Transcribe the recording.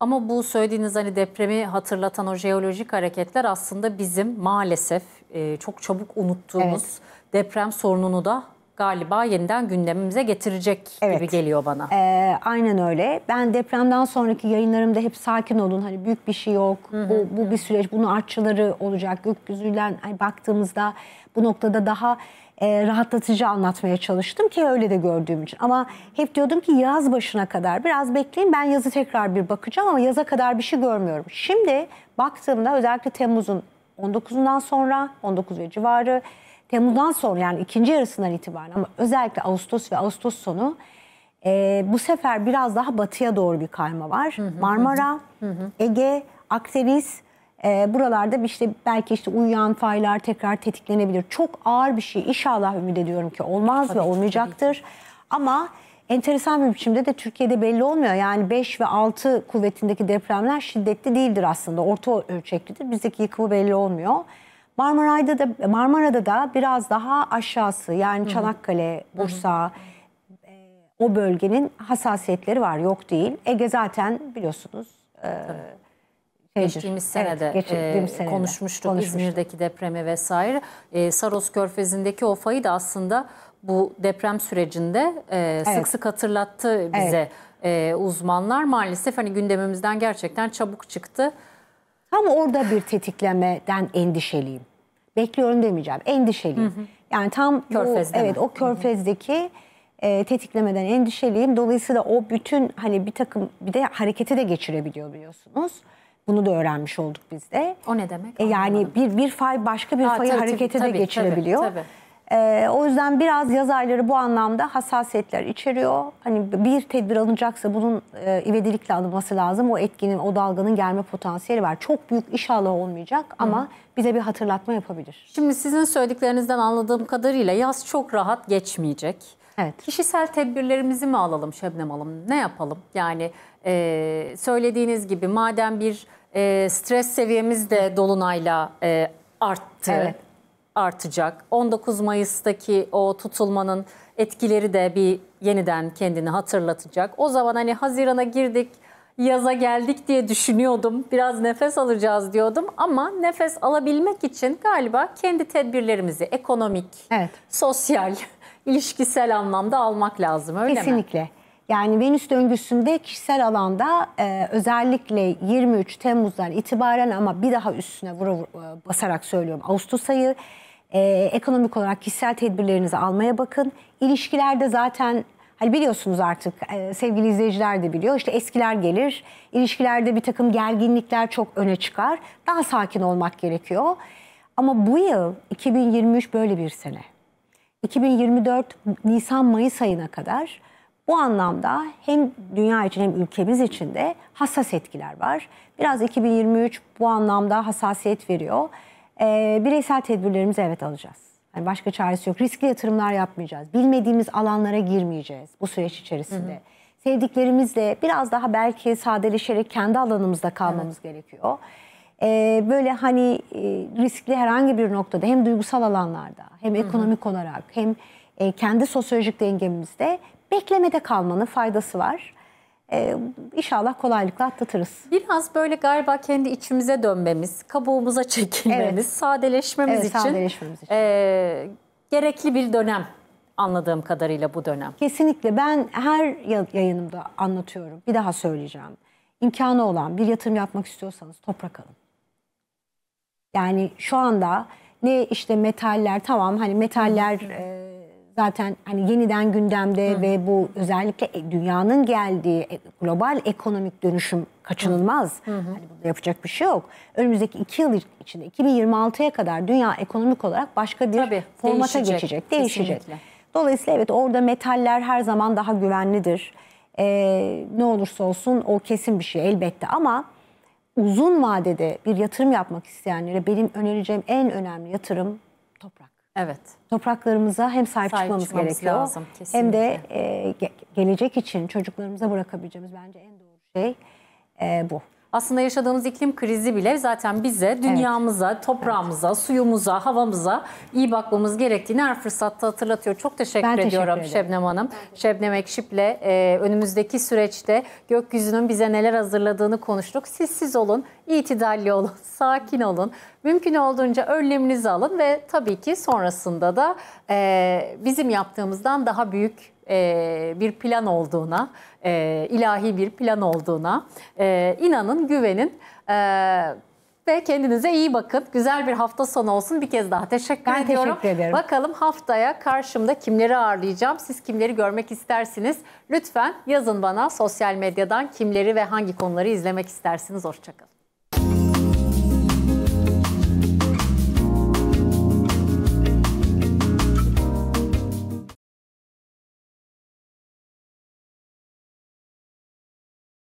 Ama bu söylediğiniz hani depremi hatırlatan o jeolojik hareketler aslında bizim maalesef e, çok çabuk unuttuğumuz evet. deprem sorununu da galiba yeniden gündemimize getirecek evet. gibi geliyor bana. Ee, aynen öyle. Ben depremden sonraki yayınlarımda hep sakin olun. Hani büyük bir şey yok. Hı hı. Bu, bu bir süreç. Bunun artçıları olacak. Gökyüzüyle hani baktığımızda bu noktada daha e, rahatlatıcı anlatmaya çalıştım ki öyle de gördüğüm için. Ama hep diyordum ki yaz başına kadar biraz bekleyin ben yazı tekrar bir bakacağım ama yaza kadar bir şey görmüyorum. Şimdi baktığımda özellikle Temmuz'un 19'undan sonra 19 ve civarı Temmuz'dan sonra yani ikinci yarısından itibaren ama özellikle Ağustos ve Ağustos sonu e, bu sefer biraz daha batıya doğru bir kayma var. Hı hı, Marmara, hı. hı. Ege, Akdeniz e, buralarda işte belki işte uyuyan faylar tekrar tetiklenebilir. Çok ağır bir şey inşallah ümit ediyorum ki olmaz tabii ve olmayacaktır. Tabii. Ama enteresan bir biçimde de Türkiye'de belli olmuyor. Yani 5 ve 6 kuvvetindeki depremler şiddetli değildir aslında. Orta ölçeklidir. Bizdeki yıkımı belli olmuyor. Marmaray'da da Marmara'da da biraz daha aşağısı yani Çanakkale, Bursa hı hı. E, o bölgenin hassasiyetleri var yok değil. Ege zaten biliyorsunuz e, Geçtiğimiz senede, evet, geçtiğimiz senede konuşmuştuk, konuşmuştuk İzmir'deki depremi vesaire. E, Saros Körfezi'ndeki o fayı da aslında bu deprem sürecinde e, sık sık hatırlattı bize evet. e, uzmanlar. Maalesef hani gündemimizden gerçekten çabuk çıktı. Tam orada bir tetiklemeden endişeliyim bekliyorum demeyeceğim. Endişeliyim. Hı hı. Yani tam Körfez'de evet o Körfez'deki hı hı. E, tetiklemeden endişeliyim. Dolayısıyla o bütün hani bir takım bir de harekete de geçirebiliyor biliyorsunuz. Bunu da öğrenmiş olduk biz de. O ne demek? E, yani bir bir fay başka bir ha, fayı tabii, harekete tabii, de geçirebiliyor. Tabii, tabii. E, o yüzden biraz yaz ayları bu anlamda hassasiyetler içeriyor. Hani bir tedbir alınacaksa bunun e, ivedilikle alınması lazım. O etkinin, o dalganın gelme potansiyeli var. Çok büyük inşallah olmayacak ama Hı. bize bir hatırlatma yapabilir. Şimdi sizin söylediklerinizden anladığım kadarıyla yaz çok rahat geçmeyecek. Evet. Kişisel tedbirlerimizi mi alalım Şebnem Hanım? Ne yapalım? Yani e, söylediğiniz gibi madem bir e, stres seviyemiz de dolunayla e, arttı. Evet artacak. 19 Mayıs'taki o tutulmanın etkileri de bir yeniden kendini hatırlatacak. O zaman hani Haziran'a girdik, yaza geldik diye düşünüyordum. Biraz nefes alacağız diyordum ama nefes alabilmek için galiba kendi tedbirlerimizi ekonomik, evet. sosyal, ilişkisel anlamda almak lazım öyle Kesinlikle. mi? Kesinlikle. Yani Venüs döngüsünde kişisel alanda e, özellikle 23 Temmuz'dan itibaren ama bir daha üstüne vura, vura e, basarak söylüyorum Ağustos ayı e, ekonomik olarak kişisel tedbirlerinizi almaya bakın. İlişkilerde zaten Hani biliyorsunuz artık e, sevgili izleyiciler de biliyor işte eskiler gelir İlişkilerde bir takım gerginlikler çok öne çıkar daha sakin olmak gerekiyor ama bu yıl 2023 böyle bir sene 2024 Nisan Mayıs ayına kadar bu anlamda hem dünya için hem ülkemiz için de hassas etkiler var. Biraz 2023 bu anlamda hassasiyet veriyor e, bireysel tedbirlerimizi evet alacağız. Yani başka çaresi yok. Riskli yatırımlar yapmayacağız. Bilmediğimiz alanlara girmeyeceğiz bu süreç içerisinde. Hı hı. Sevdiklerimizle biraz daha belki sadeleşerek kendi alanımızda kalmamız evet. gerekiyor. Ee, böyle hani e, riskli herhangi bir noktada hem duygusal alanlarda hem hı hı. ekonomik olarak hem e, kendi sosyolojik dengemizde beklemede kalmanın faydası var. Ee, inşallah kolaylıkla atlatırız. Biraz böyle galiba kendi içimize dönmemiz, kabuğumuza çekilmemiz, evet. sadeleşmemiz evet, için, sadeleşmemiz için. E, gerekli bir dönem anladığım kadarıyla bu dönem. Kesinlikle ben her yayınımda anlatıyorum. Bir daha söyleyeceğim. İmkanı olan bir yatırım yapmak istiyorsanız toprak alın. Yani şu anda ne işte metaller tamam hani metaller... E, zaten hani yeniden gündemde Hı. ve bu özellikle e, dünyanın geldiği e, global ekonomik dönüşüm kaçınılmaz. Hı. Hı. Hani burada yapacak bir şey yok. Önümüzdeki iki yıl içinde 2026'ya kadar dünya ekonomik olarak başka bir Tabii, formata değişecek, geçecek, değişecek. Kesinlikle. Dolayısıyla evet orada metaller her zaman daha güvenlidir. Ee, ne olursa olsun o kesin bir şey elbette ama uzun vadede bir yatırım yapmak isteyenlere benim önereceğim en önemli yatırım toprak. Evet. Topraklarımıza hem sahip, sahip çıkmamız, çıkmamız gerekiyor lazım, hem de e, gelecek için çocuklarımıza bırakabileceğimiz bence en doğru şey e, bu aslında yaşadığımız iklim krizi bile zaten bize, dünyamıza, evet. toprağımıza, evet. suyumuza, havamıza iyi bakmamız gerektiğini her fırsatta hatırlatıyor. Çok teşekkür ben ediyorum ederim. Şebnem Hanım. Şebnem Ekşip'le e, önümüzdeki süreçte gökyüzünün bize neler hazırladığını konuştuk. Siz siz olun, itidalli olun, sakin olun. Mümkün olduğunca önleminizi alın ve tabii ki sonrasında da e, bizim yaptığımızdan daha büyük bir plan olduğuna, ilahi bir plan olduğuna inanın, güvenin. ve kendinize iyi bakın. Güzel bir hafta sonu olsun. Bir kez daha teşekkür ben ediyorum. teşekkür ederim. Bakalım haftaya karşımda kimleri ağırlayacağım? Siz kimleri görmek istersiniz? Lütfen yazın bana sosyal medyadan kimleri ve hangi konuları izlemek istersiniz? Hoşçakalın.